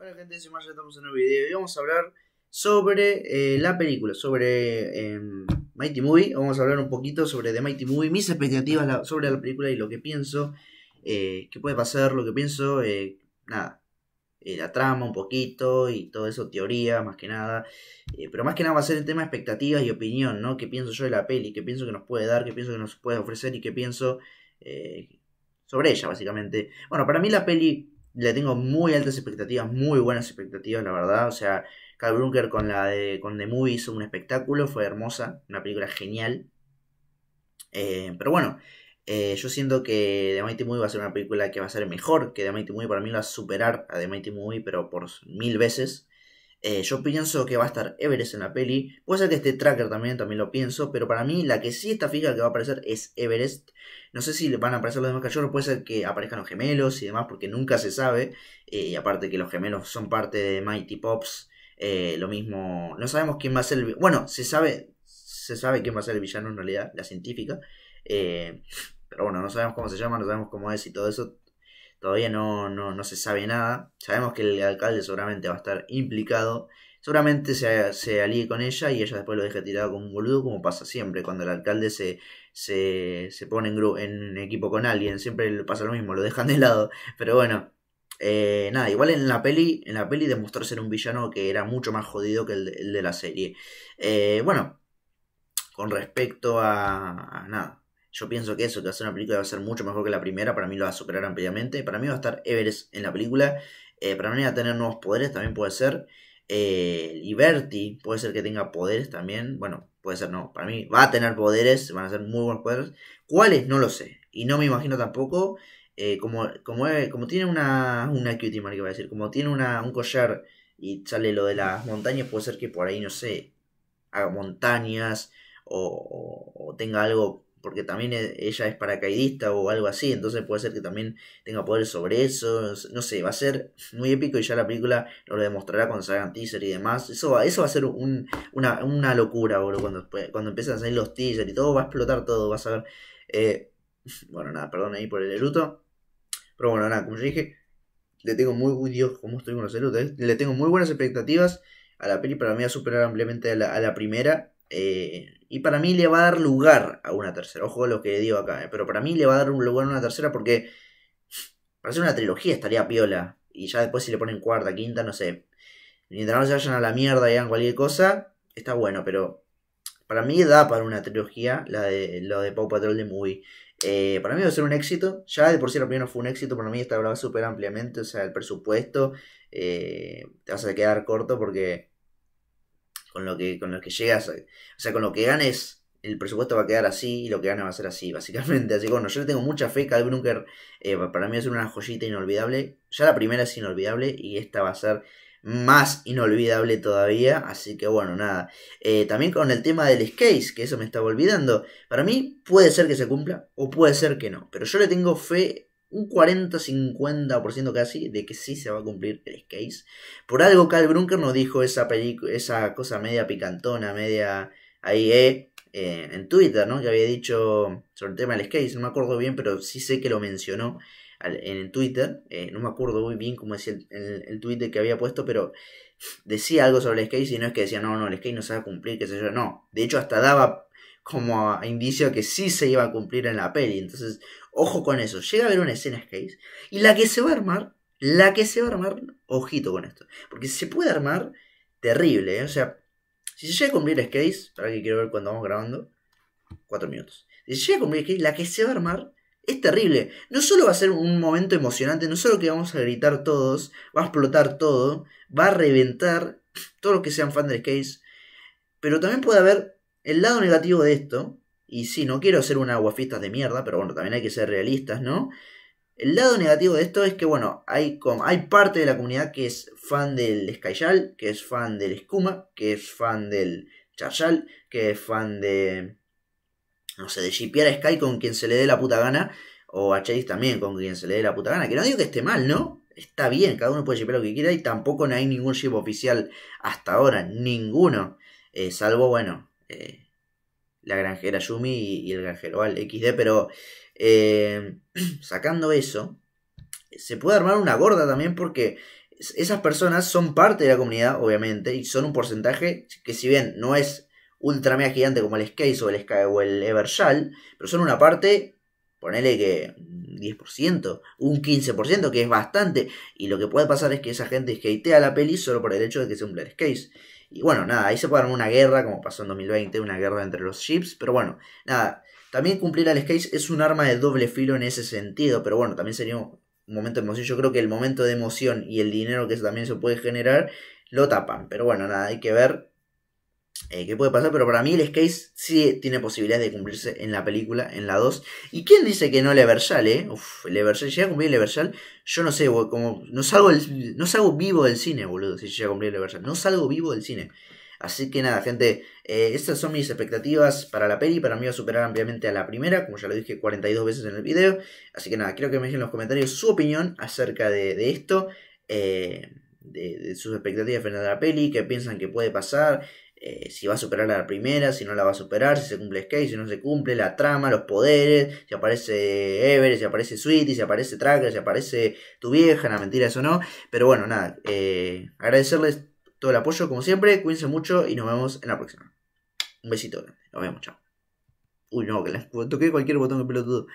Hola gente, soy Marcia, estamos en un video y vamos a hablar sobre eh, la película, sobre em, Mighty Movie. Vamos a hablar un poquito sobre The Mighty Movie, mis expectativas sobre la película y lo que pienso, eh, qué puede pasar, lo que pienso, eh, nada. Eh, la trama un poquito y todo eso, teoría más que nada. pero más que nada va a ser el tema de expectativas y opinión, ¿no? ¿Qué pienso yo de la peli? ¿Qué pienso que nos puede dar? ¿Qué pienso que nos puede ofrecer? ¿Y qué pienso sobre ella, básicamente? Bueno, para mí la peli le tengo muy altas expectativas, muy buenas expectativas, la verdad. O sea, Carl Brunker con la de con The Movie hizo un espectáculo, fue hermosa, una película genial. Eh, pero bueno, eh, yo siento que The Mighty Movie va a ser una película que va a ser mejor que The Mighty Movie. Para mí va a superar a The Mighty Movie, pero por mil veces. Eh, yo pienso que va a estar Everest en la peli. Puede ser que este Tracker también, también lo pienso. Pero para mí, la que sí está fija que va a aparecer es Everest. No sé si le van a aparecer los demás cachorros. Puede ser que aparezcan los gemelos y demás, porque nunca se sabe. Eh, y aparte que los gemelos son parte de Mighty Pops. Eh, lo mismo. No sabemos quién va a ser el. Bueno, se sabe. Se sabe quién va a ser el villano en realidad, la científica. pero bueno, no sabemos cómo se llama, no sabemos cómo es y todo eso. Todavía no, no, no se sabe nada. Sabemos que el alcalde seguramente va a estar implicado. Seguramente se, se, alíe con ella y ella después lo deja tirado como un boludo, como pasa siempre, cuando el alcalde se, se, pone en, en equipo con alguien, siempre pasa lo mismo, lo dejan de lado. Pero bueno, eh, nada, igual en la peli, en la peli demostró ser un villano que era mucho más jodido que el de, la serie. Eh, bueno, con respecto a, a nada, yo pienso que eso, que va a una película va a ser mucho mejor que la primera, para mí lo va a superar ampliamente. Para mí va a estar Everest en la película, eh, para mí va a tener nuevos poderes, también puede ser. Eh, Liberty puede ser que tenga poderes también, bueno, puede ser no, para mí va a tener poderes, van a ser muy buenos poderes. ¿Cuáles? No lo sé, y no me imagino tampoco. Eh, como, como, como, tiene una, una cutie que va a decir, como tiene un collar y sale lo de las montañas, puede ser que por ahí, no sé, haga montañas o tenga algo porque también eh, ella es paracaidista o algo así, entonces puede ser que también tenga poder sobre eso, no sé, va a ser muy épico y ya la película lo demostrará cuando salgan teaser y demás, eso, eso va a ser una, locura, boludo, cuando, cuando empiezan a salir los teasers y todo, va a explotar todo, Va a saber. Eh, bueno, nada, perdón ahí por el eruto, pero bueno, nada, como dije, le tengo muy, uy Dios, cómo estoy con los eh, le tengo muy buenas expectativas, a la peli para mí a superar ampliamente a la, a la primera, y para mí le va a dar lugar a una tercera. Ojo a lo que digo acá, eh, pero para mí le va a dar un lugar a una tercera porque para hacer una trilogía estaría piola. Y ya después si le ponen cuarta, quinta, no sé. Mientras no se vayan a la mierda y hagan cualquier cosa, está bueno, pero para mí da para una trilogía la de, lo de Paw Patrol de Movie. Eh, para mí va a ser un éxito. Ya de por sí la primera fue un éxito. Para mí está hablaba súper ampliamente. O sea, el presupuesto. Eh, te vas a quedar corto porque con lo que, con lo que llegas, eh, o sea, con lo que ganes, el presupuesto va a quedar así y lo que gane va a ser así, básicamente. Así que bueno, yo le tengo mucha fe, Kyle Brunker eh, para mí es una joyita inolvidable. Ya la primera es inolvidable y esta va a ser más inolvidable todavía. Así que bueno, nada. Eh, también con el tema del Skate, que eso me estaba olvidando. Para mí puede ser que se cumpla o puede ser que no. Pero yo le tengo fe un 40-50% casi de que sí se va a cumplir el case. Por algo Carl Brunker nos dijo esa, esa cosa media picantona, media ahí eh, eh, en Twitter, ¿no? Que había dicho sobre el tema del case, no me acuerdo bien, pero sí sé que lo mencionó en el Twitter, eh, no me acuerdo muy bien cómo decía el, el Twitter que había puesto, pero decía algo sobre el skate y no es que decía, no, no, el skate no se va a cumplir, qué sé yo, no. De hecho, hasta daba como indicio que sí se iba a cumplir en la peli. Entonces, ojo con eso. Llega a haber una escena Skates. y la que se va a armar, la que se va a armar, ojito con esto. Porque se puede armar terrible, ¿eh? O sea, si se llega a cumplir Skates, para que quiero ver cuando vamos grabando, cuatro minutos. Si se llega a cumplir Skates, la que se va a armar es terrible. No solo va a ser un momento emocionante, no solo que vamos a gritar todos, va a explotar todo, va a reventar todos los que sean fans de Case, pero también puede haber el lado negativo de esto, y sí, no quiero hacer una aguafiestas de mierda, pero bueno, también hay que ser realistas, ¿no? El lado negativo de esto es que, bueno, hay, hay parte de la comunidad que es fan del Skyjal, que es fan del escuma que es fan del Charjal, que es fan de. No sé, de shipear a Sky con quien se le dé la puta gana, o a Chase también con quien se le dé la puta gana. Que no digo que esté mal, ¿no? Está bien, cada uno puede shipear lo que quiera y tampoco no hay ningún ship oficial hasta ahora, ninguno. Eh, salvo, bueno, eh, la granjera Yumi y, el granjero Al XD, pero eh, sacando eso, se puede armar una gorda también porque esas personas son parte de la comunidad, obviamente, y son un porcentaje que si bien no es ultra mega gigante como el Skate o el Sky o el Evershall, pero son una parte, ponele que 10%, un 15%, que es bastante. Y lo que puede pasar es que esa gente skatea la peli solo por el hecho de que sea un el case. Y bueno, nada, ahí se puede armar una guerra, como pasó en 2020, una guerra entre los chips. Pero bueno, nada, también cumplir al skate es un arma de doble filo en ese sentido. Pero bueno, también sería un momento de emoción. Yo creo que el momento de emoción y el dinero que también se puede generar lo tapan. Pero bueno, nada, hay que ver eh, que puede pasar, pero para mí el Skate sí tiene posibilidades de cumplirse en la película, en la 2. ¿Y quién dice que no Levershall, eh? Uf, Levershall, llega a cumplir yo no sé, como, no salgo, no salgo vivo del cine, boludo, si llega a cumplir Eversal. no salgo vivo del cine. Así que nada, gente, eh, estas son mis expectativas para la peli. Para mí va a superar ampliamente a la primera, como ya lo dije 42 veces en el video. Así que nada, quiero que me dejen en los comentarios su opinión acerca de, esto. Eh, de, de, sus expectativas frente a la peli, qué piensan que puede pasar, eh, si va a superar la primera, si no la va a superar, si se cumple Skate, si no se cumple, la trama, los poderes, si aparece Everest, si aparece Sweetie, si aparece Tracker, si aparece tu vieja, la mentira, eso no. Pero bueno, nada, eh, agradecerles todo el apoyo, como siempre, cuídense mucho y nos vemos en la próxima. Un besito grande, nos vemos, chao. Uy, no, que toqué cualquier botón Que pelotudo.